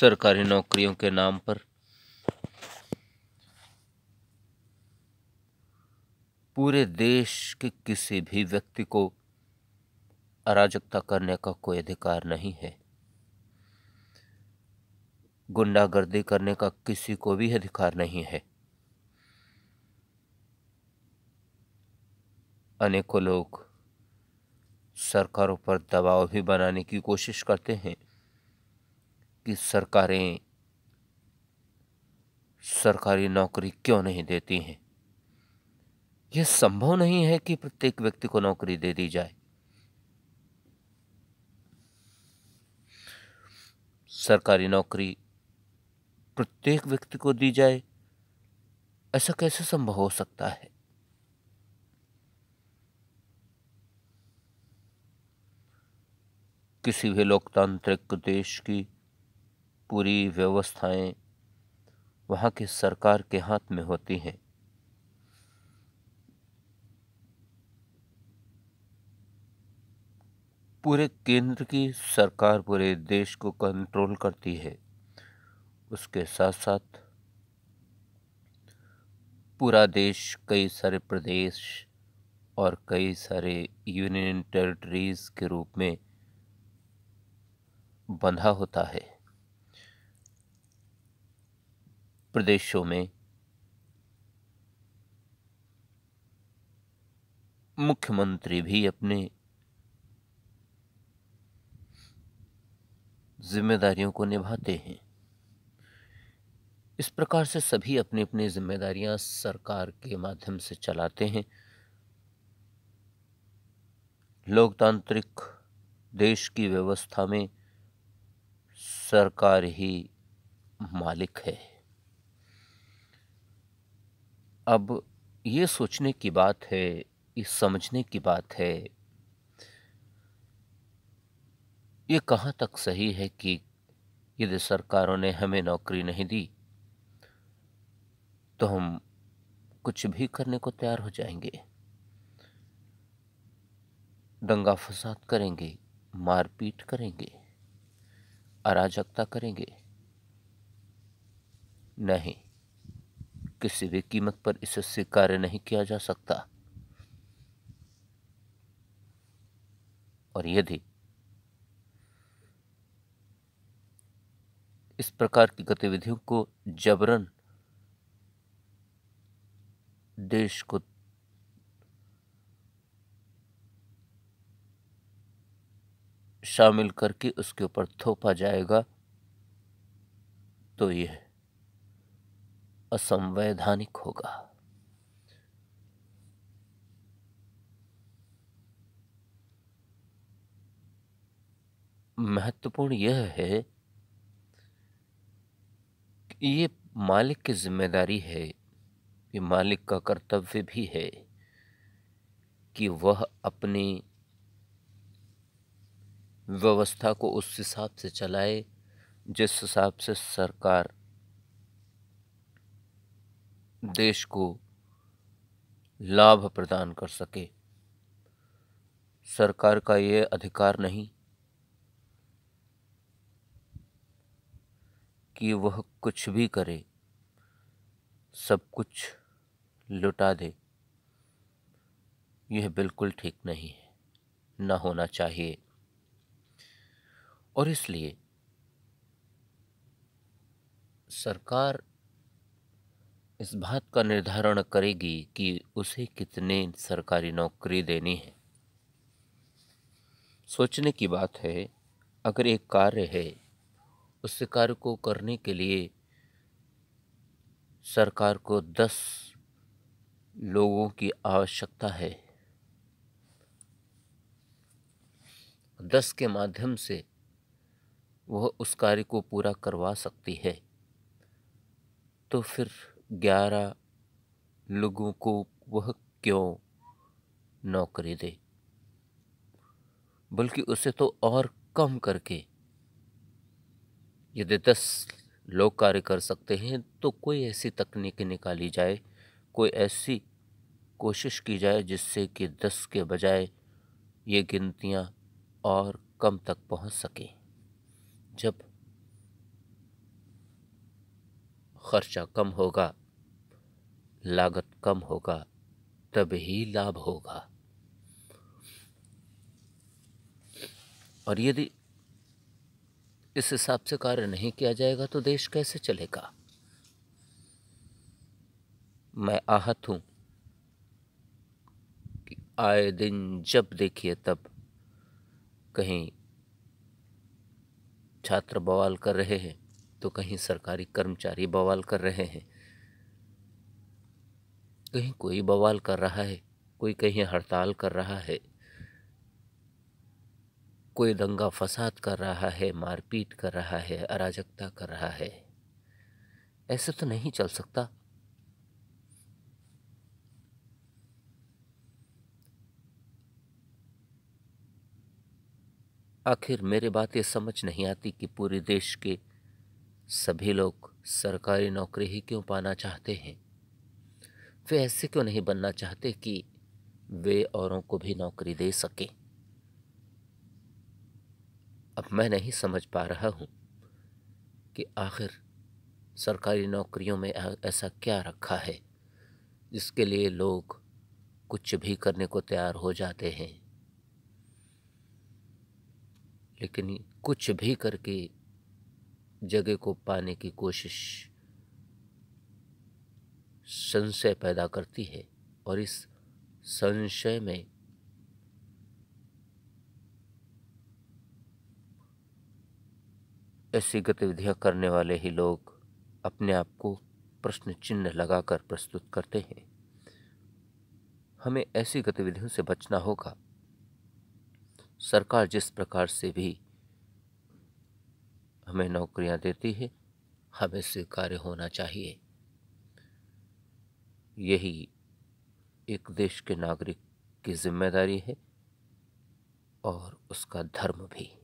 सरकारी नौकरियों के नाम पर पूरे देश के किसी भी व्यक्ति को अराजकता करने का कोई अधिकार नहीं है गुंडागर्दी करने का किसी को भी अधिकार नहीं है अनेकों लोग सरकारों पर दबाव भी बनाने की कोशिश करते हैं कि सरकारें सरकारी नौकरी क्यों नहीं देती हैं यह संभव नहीं है कि प्रत्येक व्यक्ति को नौकरी दे दी जाए सरकारी नौकरी प्रत्येक व्यक्ति को दी जाए ऐसा कैसे संभव हो सकता है किसी भी लोकतांत्रिक देश की पूरी व्यवस्थाएं वहाँ की सरकार के हाथ में होती हैं पूरे केंद्र की सरकार पूरे देश को कंट्रोल करती है उसके साथ साथ पूरा देश कई सारे प्रदेश और कई सारे यूनियन टेरिटरीज़ के रूप में बंधा होता है प्रदेशों में मुख्यमंत्री भी अपने जिम्मेदारियों को निभाते हैं इस प्रकार से सभी अपनी अपनी जिम्मेदारियां सरकार के माध्यम से चलाते हैं लोकतांत्रिक देश की व्यवस्था में सरकार ही मालिक है अब ये सोचने की बात है ये समझने की बात है ये कहाँ तक सही है कि यदि सरकारों ने हमें नौकरी नहीं दी तो हम कुछ भी करने को तैयार हो जाएंगे दंगा फसाद करेंगे मारपीट करेंगे अराजकता करेंगे नहीं किसी भी कीमत पर इससे कार्य नहीं किया जा सकता और यदि इस प्रकार की गतिविधियों को जबरन देश को शामिल करके उसके ऊपर थोपा जाएगा तो यह असंवैधानिक होगा महत्वपूर्ण यह है कि ये मालिक की जिम्मेदारी है ये मालिक का कर्तव्य भी है कि वह अपनी व्यवस्था को उस हिसाब से चलाए जिस हिसाब से सरकार देश को लाभ प्रदान कर सके सरकार का ये अधिकार नहीं कि वह कुछ भी करे सब कुछ लुटा दे यह बिल्कुल ठीक नहीं है न होना चाहिए और इसलिए सरकार इस बात का निर्धारण करेगी कि उसे कितने सरकारी नौकरी देनी है सोचने की बात है अगर एक कार्य है उस कार्य को करने के लिए सरकार को दस लोगों की आवश्यकता है दस के माध्यम से वह उस कार्य को पूरा करवा सकती है तो फिर ग्यारह लोगों को वह क्यों नौकरी दे बल्कि उसे तो और कम करके यदि दस लोग कार्य कर सकते हैं तो कोई ऐसी तकनीक निकाली जाए कोई ऐसी कोशिश की जाए जिससे कि दस के बजाय ये गिनतियाँ और कम तक पहुँच सकें जब खर्चा कम होगा लागत कम होगा तभी लाभ होगा और यदि इस हिसाब से कार्य नहीं किया जाएगा तो देश कैसे चलेगा मैं आहत हूँ कि आए दिन जब देखिए तब कहीं छात्र बवाल कर रहे हैं तो कहीं सरकारी कर्मचारी बवाल कर रहे हैं कहीं कोई बवाल कर रहा है कोई कहीं हड़ताल कर रहा है कोई दंगा फसाद कर रहा है मारपीट कर रहा है अराजकता कर रहा है ऐसे तो नहीं चल सकता आखिर मेरे ये समझ नहीं आती कि पूरे देश के सभी लोग सरकारी नौकरी ही क्यों पाना चाहते हैं वे ऐसे क्यों नहीं बनना चाहते कि वे औरों को भी नौकरी दे सकें अब मैं नहीं समझ पा रहा हूँ कि आखिर सरकारी नौकरियों में ऐसा क्या रखा है जिसके लिए लोग कुछ भी करने को तैयार हो जाते हैं लेकिन कुछ भी करके जगह को पाने की कोशिश संशय पैदा करती है और इस संशय में ऐसी गतिविधियां करने वाले ही लोग अपने आप को प्रश्न चिन्ह लगाकर प्रस्तुत करते हैं हमें ऐसी गतिविधियों से बचना होगा सरकार जिस प्रकार से भी हमें नौकरियां देती है हमें स्वीकार्य होना चाहिए यही एक देश के नागरिक की जिम्मेदारी है और उसका धर्म भी